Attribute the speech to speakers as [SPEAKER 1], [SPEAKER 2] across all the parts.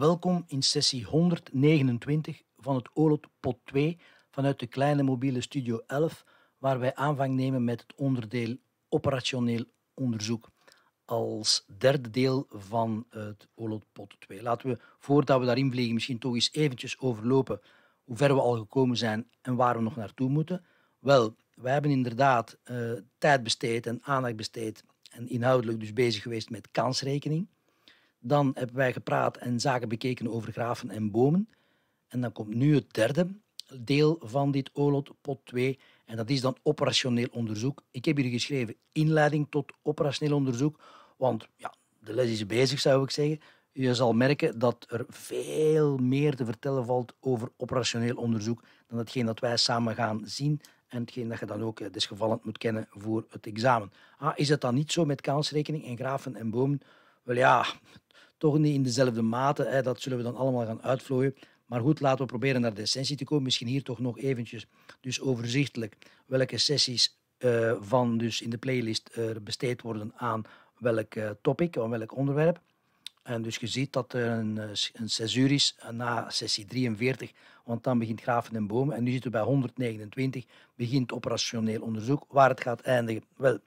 [SPEAKER 1] welkom in sessie 129 van het OLOT Pot 2 vanuit de kleine mobiele Studio 11, waar wij aanvang nemen met het onderdeel operationeel onderzoek als derde deel van het OLOT Pot 2. Laten we, voordat we daarin vliegen, misschien toch eens eventjes overlopen hoe ver we al gekomen zijn en waar we nog naartoe moeten. Wel, wij hebben inderdaad eh, tijd besteed en aandacht besteed en inhoudelijk dus bezig geweest met kansrekening. Dan hebben wij gepraat en zaken bekeken over graven en bomen. En dan komt nu het derde deel van dit OLOT, pot 2. En dat is dan operationeel onderzoek. Ik heb hier geschreven inleiding tot operationeel onderzoek. Want ja, de les is bezig, zou ik zeggen. Je zal merken dat er veel meer te vertellen valt over operationeel onderzoek dan hetgeen dat wij samen gaan zien en hetgeen dat je dan ook eh, desgevallend moet kennen voor het examen. Ah, is het dan niet zo met kansrekening en graven en bomen? Wel ja, toch niet in dezelfde mate. Hè. Dat zullen we dan allemaal gaan uitvloeien. Maar goed, laten we proberen naar de essentie te komen. Misschien hier toch nog eventjes dus overzichtelijk welke sessies eh, van dus in de playlist uh, besteed worden aan welk eh, topic, aan welk onderwerp. En dus je ziet dat er een, een cesuur is na sessie 43, want dan begint Graven en Bomen. En nu zitten we bij 129, begint operationeel onderzoek. Waar het gaat eindigen, wel,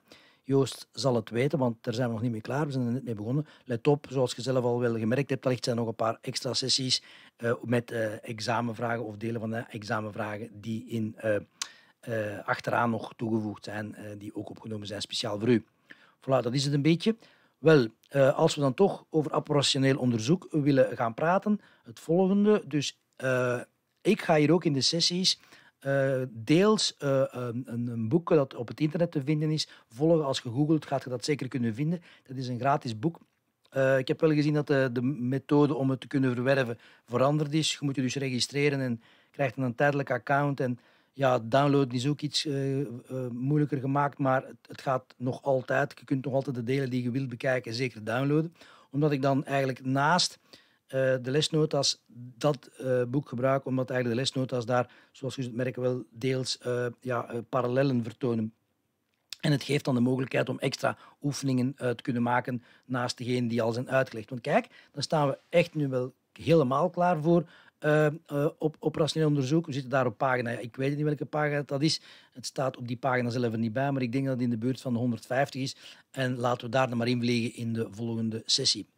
[SPEAKER 1] Joost zal het weten, want daar zijn we nog niet mee klaar. We zijn er net mee begonnen. Let op, zoals je zelf al wel gemerkt hebt, wellicht zijn er nog een paar extra sessies eh, met eh, examenvragen of delen van de examenvragen die in, eh, achteraan nog toegevoegd zijn, die ook opgenomen zijn speciaal voor u. Voilà, dat is het een beetje. Wel, als we dan toch over operationeel onderzoek willen gaan praten, het volgende. Dus ik ga hier ook in de sessies eh, deels eh, een, een, boek dat op het internet te vinden is. Volgen als je googelt, gaat je dat zeker kunnen vinden. Dat is een gratis boek. Eh, ik heb wel gezien dat de, de, methode om het te kunnen verwerven veranderd is. Je moet je dus registreren en krijgt een tijdelijk account. En ja, downloaden is ook iets moeilijker gemaakt, maar het, het, gaat nog altijd. Je kunt nog altijd de delen die je wilt bekijken zeker downloaden. Omdat ik dan eigenlijk naast eh, de lesnota's dat eh, boek gebruiken, omdat eigenlijk de lesnota's daar, zoals u het merkt, wel deels eh, ja, parallellen vertonen. En het geeft dan de mogelijkheid om extra oefeningen te kunnen maken naast degene die al zijn uitgelegd. Want kijk, dan staan we echt nu wel helemaal klaar voor. Uh, op, operationeel onderzoek. We zitten daar op pagina, ik weet niet welke pagina dat is. Het staat op die pagina zelf er niet bij, maar ik denk dat het in de buurt van de 150 is. En laten we daar dan maar in vliegen in de volgende sessie.